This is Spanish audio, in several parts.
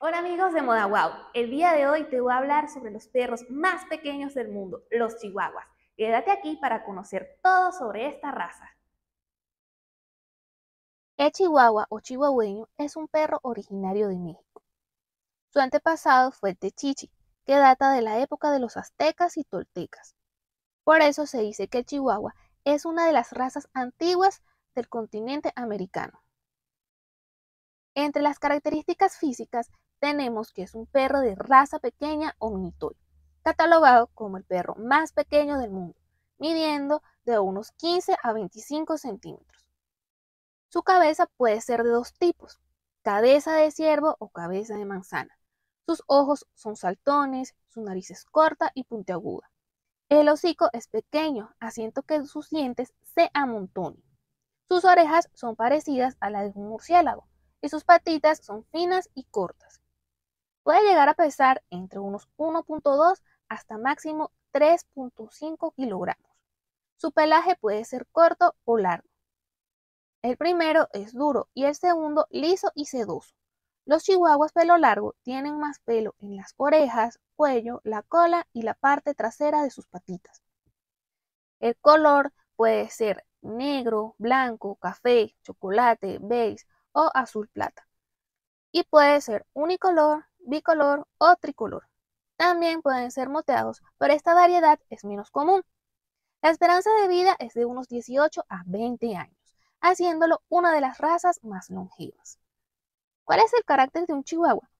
Hola amigos de Moda el día de hoy te voy a hablar sobre los perros más pequeños del mundo, los chihuahuas. Quédate aquí para conocer todo sobre esta raza. El chihuahua o chihuahueño es un perro originario de México. Su antepasado fue el techichi, que data de la época de los aztecas y toltecas. Por eso se dice que el chihuahua es una de las razas antiguas del continente americano. Entre las características físicas tenemos que es un perro de raza pequeña o minitoy, catalogado como el perro más pequeño del mundo, midiendo de unos 15 a 25 centímetros. Su cabeza puede ser de dos tipos, cabeza de ciervo o cabeza de manzana. Sus ojos son saltones, su nariz es corta y puntiaguda. El hocico es pequeño, haciendo que sus dientes se amontonen. Sus orejas son parecidas a las de un murciélago y sus patitas son finas y cortas puede llegar a pesar entre unos 1.2 hasta máximo 3.5 kilogramos. Su pelaje puede ser corto o largo. El primero es duro y el segundo liso y sedoso. Los chihuahuas pelo largo tienen más pelo en las orejas, cuello, la cola y la parte trasera de sus patitas. El color puede ser negro, blanco, café, chocolate, beige o azul plata. Y puede ser unicolor, bicolor o tricolor. También pueden ser moteados, pero esta variedad es menos común. La esperanza de vida es de unos 18 a 20 años, haciéndolo una de las razas más longevas. ¿Cuál es el carácter de un chihuahua?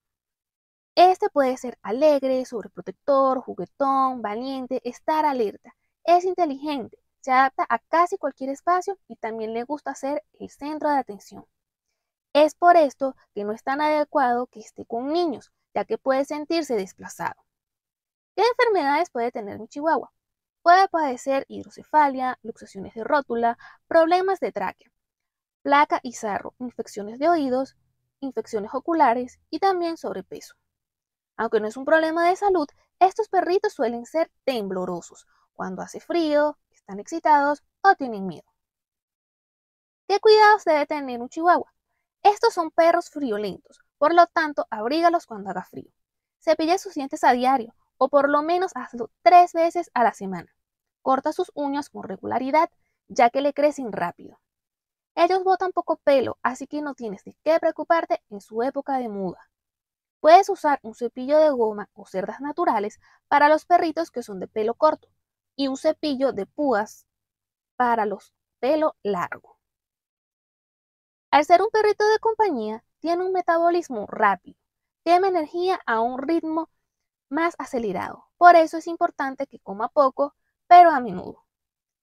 Este puede ser alegre, sobreprotector, juguetón, valiente, estar alerta. Es inteligente, se adapta a casi cualquier espacio y también le gusta ser el centro de atención. Es por esto que no es tan adecuado que esté con niños, ya que puede sentirse desplazado. ¿Qué enfermedades puede tener un chihuahua? Puede padecer hidrocefalia, luxaciones de rótula, problemas de tráquea, placa y sarro, infecciones de oídos, infecciones oculares y también sobrepeso. Aunque no es un problema de salud, estos perritos suelen ser temblorosos cuando hace frío, están excitados o tienen miedo. ¿Qué cuidados debe tener un chihuahua? Estos son perros friolentos, por lo tanto, abrígalos cuando haga frío. Cepilla sus dientes a diario o por lo menos hazlo tres veces a la semana. Corta sus uñas con regularidad ya que le crecen rápido. Ellos botan poco pelo, así que no tienes que preocuparte en su época de muda. Puedes usar un cepillo de goma o cerdas naturales para los perritos que son de pelo corto y un cepillo de púas para los pelo largo. Al ser un perrito de compañía, tiene un metabolismo rápido, quema energía a un ritmo más acelerado. Por eso es importante que coma poco, pero a menudo.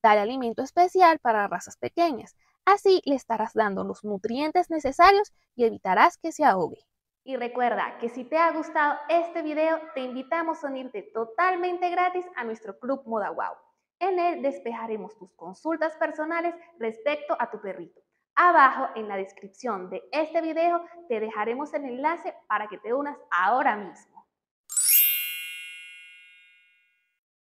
Dale alimento especial para razas pequeñas. Así le estarás dando los nutrientes necesarios y evitarás que se ahogue. Y recuerda que si te ha gustado este video, te invitamos a unirte totalmente gratis a nuestro Club Moda Wow. En él despejaremos tus consultas personales respecto a tu perrito. Abajo en la descripción de este video te dejaremos el enlace para que te unas ahora mismo.